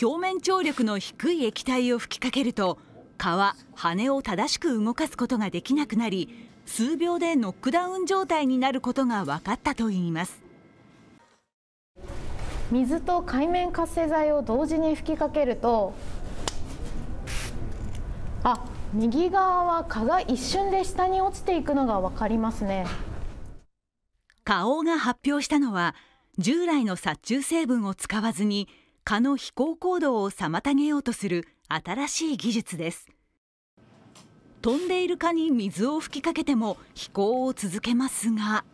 表面張力の低い液体を吹きかけると蚊は羽を正しく動かすことができなくなり数秒でノックダウン状態になることが分かったといいます水と海面活性剤を同時に吹きかけるとあ右側は蚊が一瞬で下に落ちていくのが分かりますね花王が発表したのは従来の殺虫成分を使わずに蚊の飛行行動を妨げようとする新しい技術です飛んでいる蚊に水を吹きかけても飛行を続けますが